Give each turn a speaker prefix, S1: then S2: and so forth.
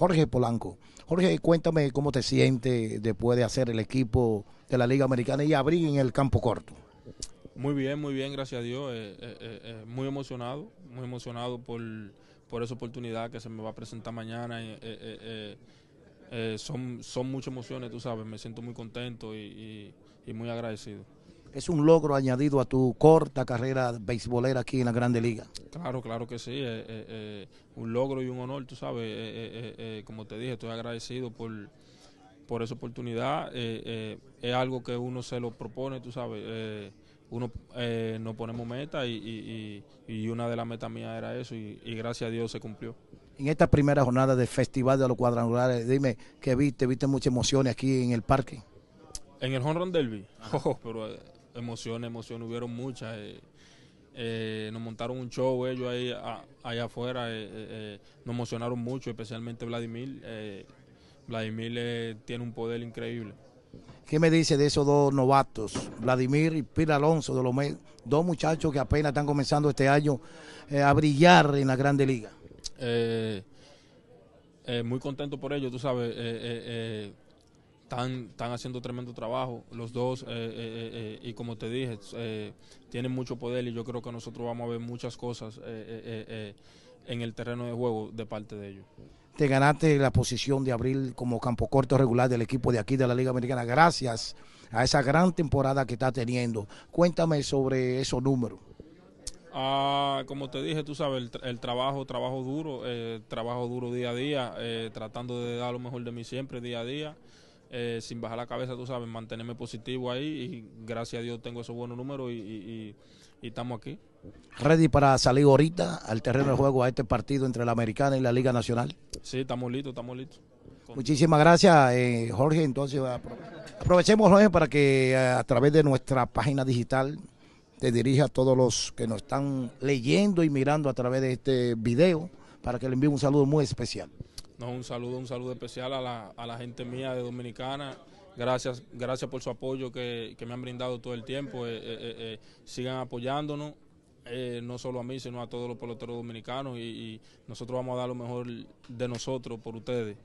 S1: Jorge Polanco. Jorge, cuéntame cómo te sientes después de hacer el equipo de la Liga Americana y abrir en el campo corto.
S2: Muy bien, muy bien, gracias a Dios. Eh, eh, eh, muy emocionado, muy emocionado por, esa oportunidad que se me va a presentar mañana. son, son muchas emociones, tú sabes, me siento muy contento y muy agradecido
S1: es un logro añadido a tu corta carrera beisbolera aquí en la Grande Liga.
S2: Claro, claro que sí, eh, eh, eh, un logro y un honor, tú sabes, como te dije, estoy agradecido por, por esa oportunidad, es algo que uno se lo propone, tú sabes, uno nos ponemos meta y, una de las metas mías era eso y, gracias a Dios se cumplió
S1: en esta primera jornada del Festival de los Cuadrangulares, dime qué viste, viste muchas emociones aquí en el parque.
S2: En el Home Run Derby, pero emociones, emoción, hubieron muchas. Eh, eh, nos montaron un show ellos ahí allá afuera, eh, nos emocionaron mucho, especialmente Vladimir. Vladimir tiene un poder increíble.
S1: ¿Qué me dice de esos dos novatos, Vladimir y Pilar Alonso, de los dos muchachos que apenas están comenzando este año a brillar en la Grande Liga?
S2: muy contento por ellos, tú sabes están, están haciendo tremendo trabajo los dos eh, eh, eh, y como te dije, tienen mucho poder y yo creo que nosotros vamos a ver muchas cosas en el terreno de juego de parte de ellos. Te
S1: ganaste la posición de abril como campo corto regular del equipo de aquí de la Liga Americana gracias a esa gran temporada que está teniendo. Cuéntame sobre esos números.
S2: Ah, como te dije, tú sabes, el, el trabajo, trabajo duro, trabajo duro día a día, tratando de dar lo mejor de mí siempre día a día. Eh, sin bajar la cabeza, tú sabes, mantenerme positivo ahí y gracias a Dios tengo esos buenos números y, estamos aquí. ¿Ready para salir ahorita
S1: al terreno de juego a este partido entre la Americana y la Liga Nacional?
S2: Sí, estamos listos, estamos listos.
S1: Muchísimas gracias, eh, Jorge. Entonces, aprovechemos, Jorge, para que eh, a través de nuestra página digital te dirija a todos los que nos están leyendo y mirando a través de este video, para que le envíe un saludo muy especial.
S2: No, un saludo, un saludo especial a la, a la gente mía de Dominicana. Gracias, gracias por su apoyo que, me han brindado todo el tiempo. Eh, eh, eh, sigan apoyándonos, no solo a mí, sino a todos los peloteros dominicanos. y nosotros vamos a dar lo mejor de nosotros por ustedes.